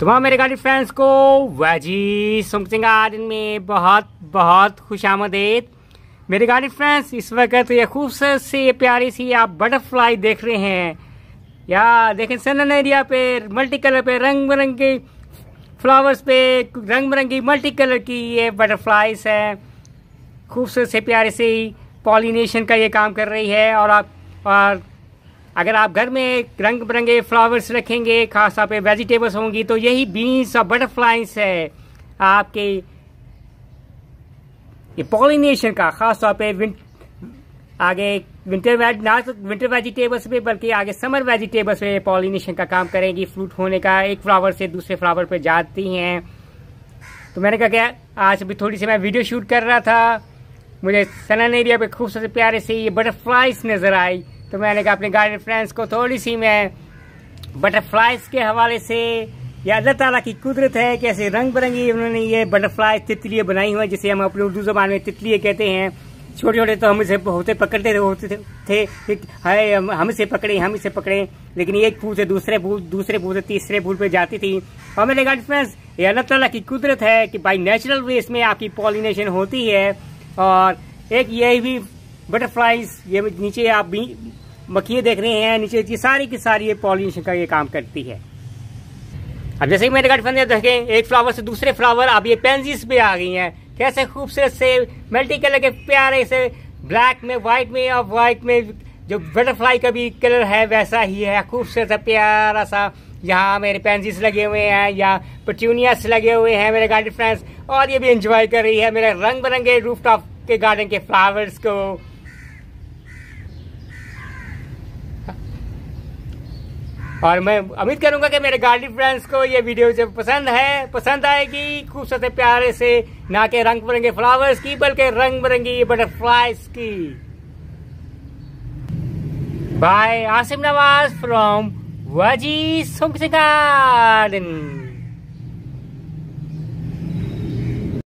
तमाम तो मेरे गाड़ी फैंस को वाजी सुमसिंग आर्डन में बहुत बहुत खुश आमदेद मेरे गाड़ी फ्रेंड्स इस वक्त तो ये खूबसूरत सी ये प्यारी सी आप बटरफ्लाई देख रहे हैं या देखें सनन एरिया पे मल्टी कलर पे रंग बिरंगे फ्लावर्स पे रंग बिरंगी मल्टी कलर की ये बटरफ्लाइज है खूबसूरत से प्यारी सी पॉलिनेशन का ये काम कर रही है और आप और अगर आप घर में रंग बिरंगे फ्लावर्स रखेंगे खास तौर पर वेजिटेबल्स होंगी तो यही बीन्स और बटरफ्लाइंस है आपके ये पॉलिनेशन का खास तौर पर विंट, आगे विंटर वेज ना तो विंटर वेजिटेबल्स पे बल्कि आगे समर वेजिटेबल्स पे पॉलिनेशन का काम करेंगी फ्रूट होने का एक फ्लावर से दूसरे फ्लावर पे जाती हैं तो मैंने कहा क्या आज अभी थोड़ी सी मैं वीडियो शूट कर रहा था मुझे सनन एरिया पे खूबसूरत प्यारे से ये बटरफ्लाइज नज़र आई तो मैंने कहा अपने गार्डन फ्रेंड्स को थोड़ी सी मैं बटरफ्लाइज के हवाले से या अल्लाह ताला की कुदरत है कि ऐसे रंग बिरंगी उन्होंने ये बटरफ्लाई तितलियाँ बनाई हुई जिसे हम अपनी उर्दू ज़बान में तितलियाँ कहते हैं छोटे छोटे तो हम इसे होते पकड़ते होते थे हाय हम, हम इसे पकड़े हम इसे पकड़े लेकिन एक फूल से दूसरे फूल दूसरे फूल से तीसरे फूल पे जाती थी और मेरे गार्ड फ्रेंड्स ये अल्लाह ताला की कुदरत है कि बाई नेचुरल वे इसमें आपकी पॉलिनेशन होती है और एक यही भी बटरफ्लाईज ये नीचे आप भी मक्खियाँ देख रहे हैं नीचे ये सारी की सारी ये पॉलिनेशन का ये काम करती है अब जैसे कि मेरे गार्डन में देखें एक फ्लावर से दूसरे फ्लावर अब ये पेंजीज पे आ गई हैं कैसे खूबसूरत से मल्टी कलर के प्यारे से ब्लैक में वाइट में और वाइट में जो बटरफ्लाई का भी कलर है वैसा ही है खूबसूरत सा प्यारा सा यहाँ मेरे पेंसिल्स लगे हुए हैं या पट्यूनियास लगे हुए हैं मेरे गार्डन फ्रेंड्स और ये भी इंजॉय कर रही है मेरे रंग बिरंगे रूफ टॉप के गार्डन के फ्लावर्स को और मैं उम्मीद करूंगा कि मेरे गार्डी फ्रेंड्स को ये वीडियो जब पसंद है पसंद आएगी खूबसूरत प्यारे से ना के रंग बिरंगे फ्लावर्स की बल्कि रंग बिरंगी बटरफ्लाइज की बाय आसिम नवाज फ्रॉम वजी सुख गार्डन